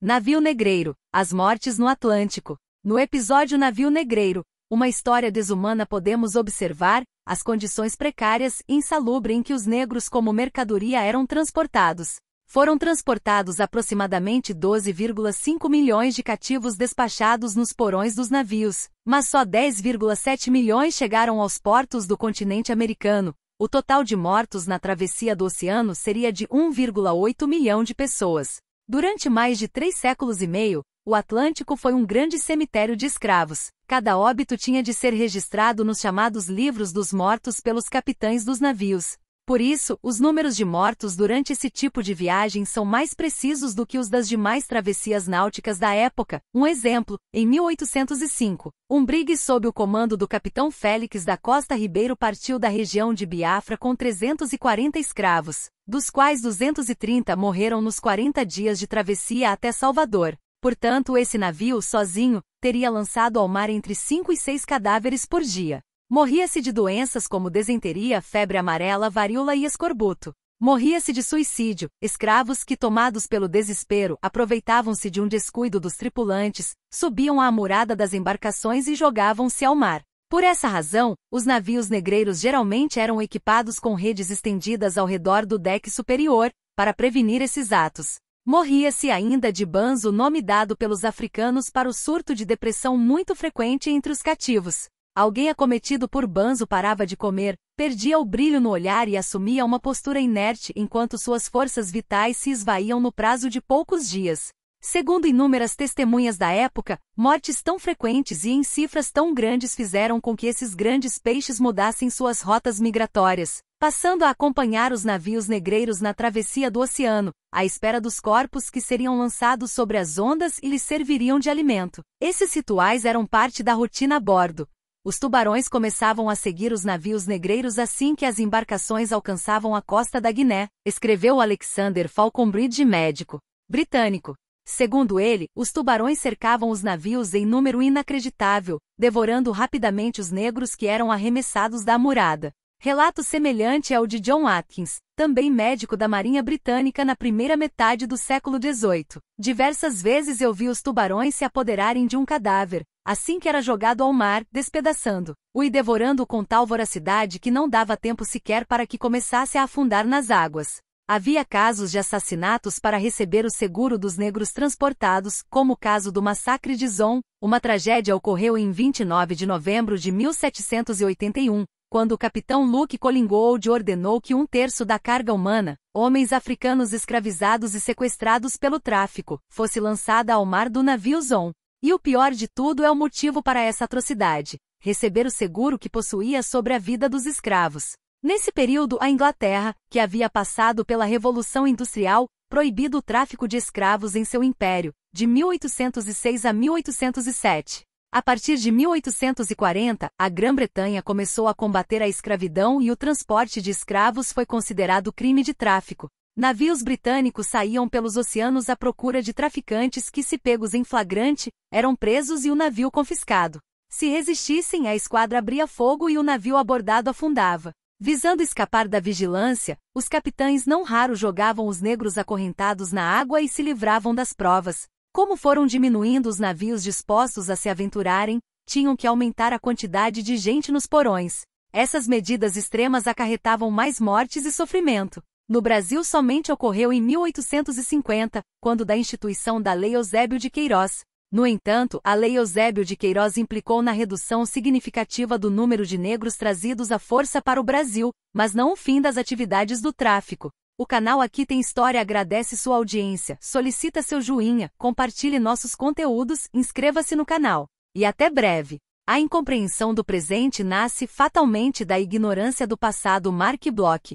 Navio Negreiro As Mortes no Atlântico. No episódio Navio Negreiro, uma história desumana, podemos observar as condições precárias e insalubres em que os negros, como mercadoria, eram transportados. Foram transportados aproximadamente 12,5 milhões de cativos despachados nos porões dos navios, mas só 10,7 milhões chegaram aos portos do continente americano. O total de mortos na travessia do oceano seria de 1,8 milhão de pessoas. Durante mais de três séculos e meio, o Atlântico foi um grande cemitério de escravos. Cada óbito tinha de ser registrado nos chamados livros dos mortos pelos capitães dos navios. Por isso, os números de mortos durante esse tipo de viagem são mais precisos do que os das demais travessias náuticas da época. Um exemplo, em 1805, um brigue sob o comando do capitão Félix da Costa Ribeiro partiu da região de Biafra com 340 escravos, dos quais 230 morreram nos 40 dias de travessia até Salvador. Portanto, esse navio, sozinho, teria lançado ao mar entre 5 e 6 cadáveres por dia. Morria-se de doenças como desenteria, febre amarela, varíola e escorbuto. Morria-se de suicídio, escravos que, tomados pelo desespero, aproveitavam-se de um descuido dos tripulantes, subiam à amurada das embarcações e jogavam-se ao mar. Por essa razão, os navios negreiros geralmente eram equipados com redes estendidas ao redor do deck superior, para prevenir esses atos. Morria-se ainda de banzo, nome dado pelos africanos para o surto de depressão muito frequente entre os cativos. Alguém acometido por banzo parava de comer, perdia o brilho no olhar e assumia uma postura inerte enquanto suas forças vitais se esvaíam no prazo de poucos dias. Segundo inúmeras testemunhas da época, mortes tão frequentes e em cifras tão grandes fizeram com que esses grandes peixes mudassem suas rotas migratórias, passando a acompanhar os navios negreiros na travessia do oceano, à espera dos corpos que seriam lançados sobre as ondas e lhes serviriam de alimento. Esses rituais eram parte da rotina a bordo, os tubarões começavam a seguir os navios negreiros assim que as embarcações alcançavam a costa da Guiné, escreveu Alexander Falconbridge, médico britânico. Segundo ele, os tubarões cercavam os navios em número inacreditável, devorando rapidamente os negros que eram arremessados da murada. Relato semelhante é o de John Atkins, também médico da Marinha Britânica na primeira metade do século XVIII. Diversas vezes eu vi os tubarões se apoderarem de um cadáver, assim que era jogado ao mar, despedaçando, o e devorando com tal voracidade que não dava tempo sequer para que começasse a afundar nas águas. Havia casos de assassinatos para receber o seguro dos negros transportados, como o caso do massacre de Zon. Uma tragédia ocorreu em 29 de novembro de 1781, quando o capitão Luke Collingwood ordenou que um terço da carga humana, homens africanos escravizados e sequestrados pelo tráfico, fosse lançada ao mar do navio Zon. E o pior de tudo é o motivo para essa atrocidade: receber o seguro que possuía sobre a vida dos escravos. Nesse período, a Inglaterra, que havia passado pela Revolução Industrial, proibido o tráfico de escravos em seu império, de 1806 a 1807. A partir de 1840, a Grã-Bretanha começou a combater a escravidão e o transporte de escravos foi considerado crime de tráfico. Navios britânicos saíam pelos oceanos à procura de traficantes que, se pegos em flagrante, eram presos e o navio confiscado. Se resistissem, a esquadra abria fogo e o navio abordado afundava. Visando escapar da vigilância, os capitães não raro jogavam os negros acorrentados na água e se livravam das provas, como foram diminuindo os navios dispostos a se aventurarem, tinham que aumentar a quantidade de gente nos porões. Essas medidas extremas acarretavam mais mortes e sofrimento. No Brasil somente ocorreu em 1850, quando da instituição da Lei Eusébio de Queiroz. No entanto, a Lei Eusébio de Queiroz implicou na redução significativa do número de negros trazidos à força para o Brasil, mas não o fim das atividades do tráfico. O canal Aqui Tem História agradece sua audiência, solicita seu joinha, compartilhe nossos conteúdos, inscreva-se no canal. E até breve! A incompreensão do presente nasce fatalmente da ignorância do passado Mark Bloch.